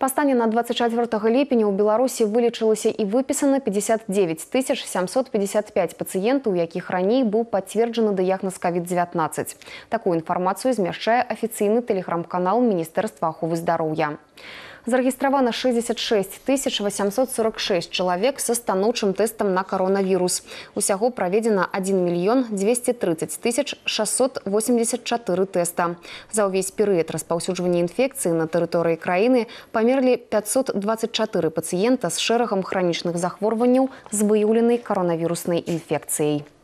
Па стані на 24 липня ў Беларуси вылечилось и выпісана 59 тысяч пациентов, у якіх ранее был пацверджаны диагноз COVID-19. Такую информацию змяшчае официальный тэлеграм-канал Міністэрства аховы здароўя. Зарегистрировано 66 846 человек со станоўчым тестом на коронавирус. Усяго проведено 1 мільён 230 684 теста. За весь период распаўсюджвання инфекции на территории краіны померли 524 пациента с шерохом хранічных захворванняў с выявленной коронавирусной инфекцией.